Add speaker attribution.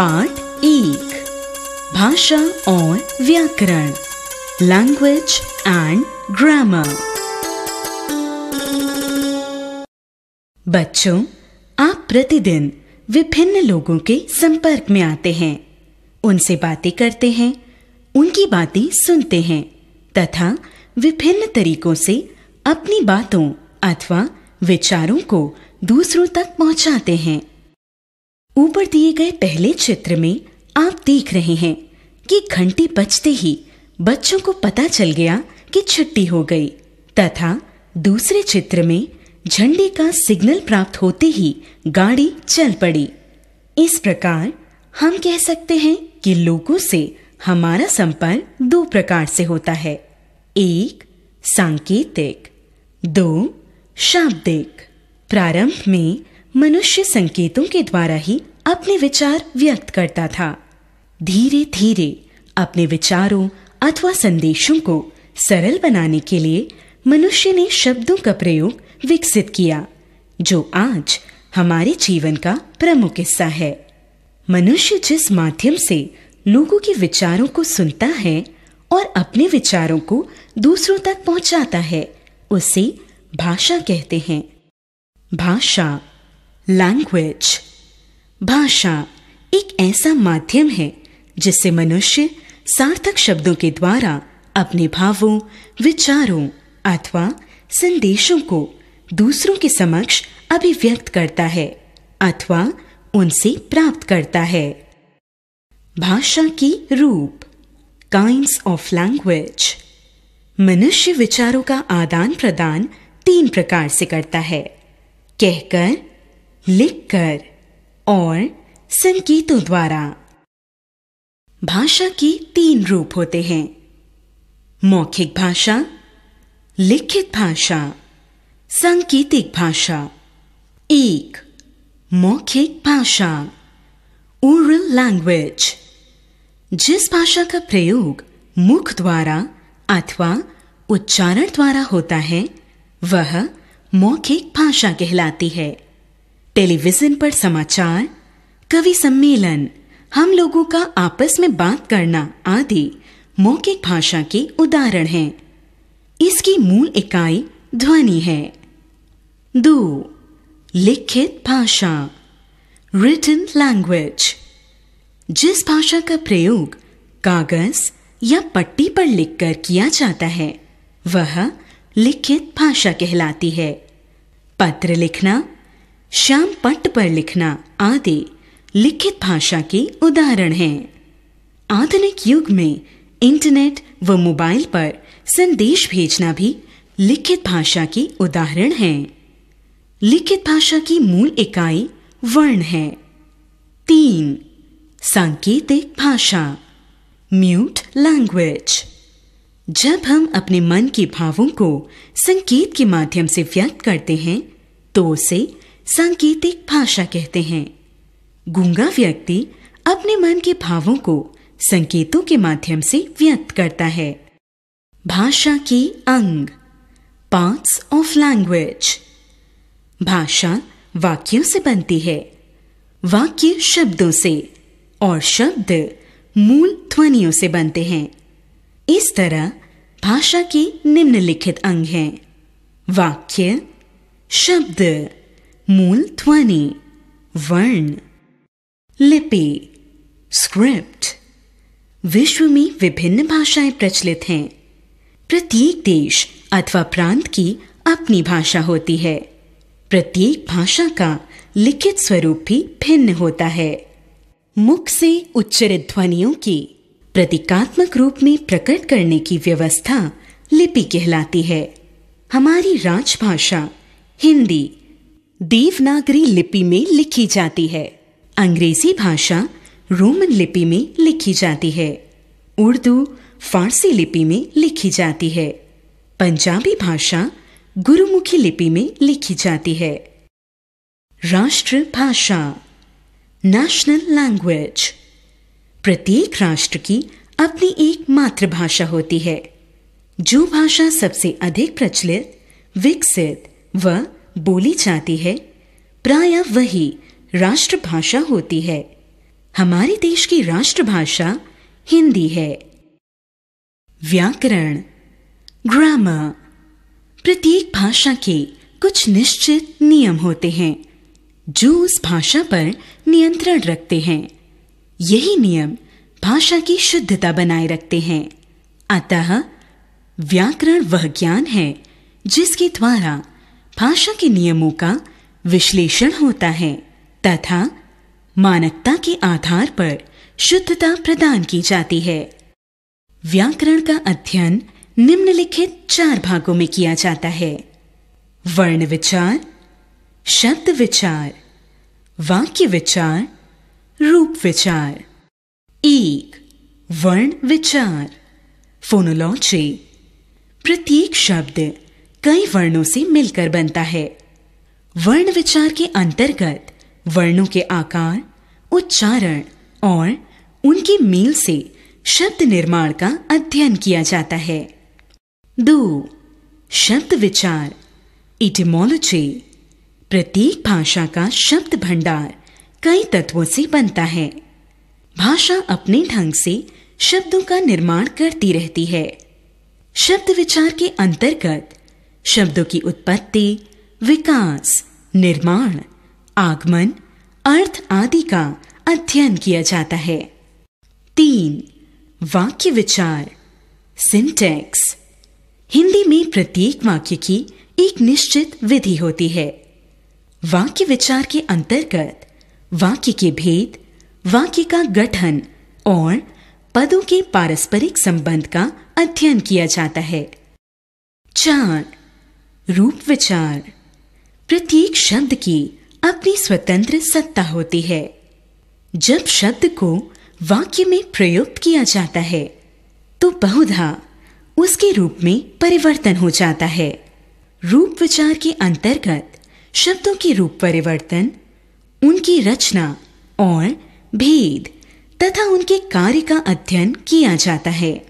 Speaker 1: पाठ एक भाषा और व्याकरण लैंग्वेज एंड ग्रामर बच्चों आप प्रतिदिन विभिन्न लोगों के संपर्क में आते हैं उनसे बातें करते हैं उनकी बातें सुनते हैं तथा विभिन्न तरीकों से अपनी बातों अथवा विचारों को दूसरों तक पहुंचाते हैं ऊपर दिए गए पहले चित्र में आप देख रहे हैं कि घंटी बजते ही बच्चों को पता चल गया कि छुट्टी हो गई तथा दूसरे चित्र में झंडे का सिग्नल प्राप्त होते ही गाड़ी चल पड़ी इस प्रकार हम कह सकते हैं कि लोगों से हमारा संपर्क दो प्रकार से होता है एक सांकेतिक दो शाब्दिक प्रारंभ में मनुष्य संकेतों के द्वारा ही अपने विचार व्यक्त करता था धीरे धीरे अपने विचारों अथवा संदेशों को सरल बनाने के लिए मनुष्य ने शब्दों का प्रयोग विकसित किया जो आज हमारे जीवन का प्रमुख हिस्सा है मनुष्य जिस माध्यम से लोगों के विचारों को सुनता है और अपने विचारों को दूसरों तक पहुंचाता है उसे भाषा कहते हैं भाषा लैंग्वेज भाषा एक ऐसा माध्यम है जिससे मनुष्य सार्थक शब्दों के द्वारा अपने भावों विचारों अथवा संदेशों को दूसरों के समक्ष अभिव्यक्त करता है अथवा उनसे प्राप्त करता है भाषा की रूप काइंड ऑफ लैंग्वेज मनुष्य विचारों का आदान प्रदान तीन प्रकार से करता है कहकर लिखकर और संकेतों द्वारा भाषा के तीन रूप होते हैं मौखिक भाषा लिखित भाषा सांकेतिक भाषा एक मौखिक भाषा ओरल लैंग्वेज जिस भाषा का प्रयोग मुख द्वारा अथवा उच्चारण द्वारा होता है वह मौखिक भाषा कहलाती है टेलीविजन पर समाचार कवि सम्मेलन हम लोगों का आपस में बात करना आदि मौखिक भाषा के उदाहरण हैं इसकी मूल इकाई ध्वनि है दो लिखित भाषा रिटन लैंग्वेज जिस भाषा का प्रयोग कागज या पट्टी पर लिखकर किया जाता है वह लिखित भाषा कहलाती है पत्र लिखना श्याम पट पर लिखना आदि लिखित भाषा के उदाहरण हैं आधुनिक युग में इंटरनेट व मोबाइल पर संदेश भेजना भी लिखित भाषा के उदाहरण है लिखित भाषा की मूल इकाई वर्ण है तीन सांकेतिक भाषा म्यूट लैंग्वेज जब हम अपने मन के भावों को संकेत के माध्यम से व्यक्त करते हैं तो उसे सांकेतिक भाषा कहते हैं गूंगा व्यक्ति अपने मन के भावों को संकेतों के माध्यम से व्यक्त करता है भाषा के अंग पार्ट्स ऑफ लैंग्वेज भाषा वाक्यों से बनती है वाक्य शब्दों से और शब्द मूल ध्वनियों से बनते हैं इस तरह भाषा के निम्नलिखित अंग हैं वाक्य शब्द मूल ध्वनि वर्ण लिपि स्क्रिप्ट विश्व में विभिन्न भाषाएं प्रचलित हैं प्रत्येक देश अथवा प्रांत की अपनी भाषा होती है प्रत्येक भाषा का लिखित स्वरूप भी भिन्न होता है मुख से उच्चरित ध्वनियों की प्रतीकात्मक रूप में प्रकट करने की व्यवस्था लिपि कहलाती है हमारी राजभाषा हिंदी देवनागरी लिपि में लिखी जाती है अंग्रेजी भाषा रोमन लिपि में लिखी जाती है उर्दू फारसी लिपि में लिखी जाती है पंजाबी भाषा गुरुमुखी लिपि में लिखी जाती है राष्ट्र भाषा नेशनल लैंग्वेज प्रत्येक राष्ट्र की अपनी एक मातृभाषा होती है जो भाषा सबसे अधिक प्रचलित विकसित व बोली जाती है प्राय वही राष्ट्रभाषा होती है हमारे देश की राष्ट्रभाषा हिंदी है व्याकरण ग्रामर प्रत्येक भाषा के कुछ निश्चित नियम होते हैं जो उस भाषा पर नियंत्रण रखते हैं यही नियम भाषा की शुद्धता बनाए रखते हैं अतः व्याकरण वह ज्ञान है जिसके द्वारा भाषा के नियमों का विश्लेषण होता है तथा मानकता के आधार पर शुद्धता प्रदान की जाती है व्याकरण का अध्ययन निम्नलिखित चार भागों में किया जाता है वर्ण विचार शब्द विचार वाक्य विचार रूप विचार एक वर्ण विचार फोनोलॉजी प्रत्येक शब्द कई वर्णों से मिलकर बनता है वर्ण विचार के अंतर्गत वर्णों के आकार उच्चारण और उनके मेल से शब्द निर्माण का अध्ययन किया जाता है दो शब्द विचार इटिमोलॉजी प्रत्येक भाषा का शब्द भंडार कई तत्वों से बनता है भाषा अपने ढंग से शब्दों का निर्माण करती रहती है शब्द विचार के अंतर्गत शब्दों की उत्पत्ति विकास निर्माण आगमन अर्थ आदि का अध्ययन किया जाता है तीन वाक्य विचार सिंटेक्स हिंदी में प्रत्येक वाक्य की एक निश्चित विधि होती है वाक्य विचार के अंतर्गत वाक्य के भेद वाक्य का गठन और पदों के पारस्परिक संबंध का अध्ययन किया जाता है चार रूप विचार प्रत्येक शब्द की अपनी स्वतंत्र सत्ता होती है जब शब्द को वाक्य में प्रयुक्त किया जाता है तो बहुधा उसके रूप में परिवर्तन हो जाता है रूप विचार के अंतर्गत शब्दों के रूप परिवर्तन उनकी रचना और भेद तथा उनके कार्य का अध्ययन किया जाता है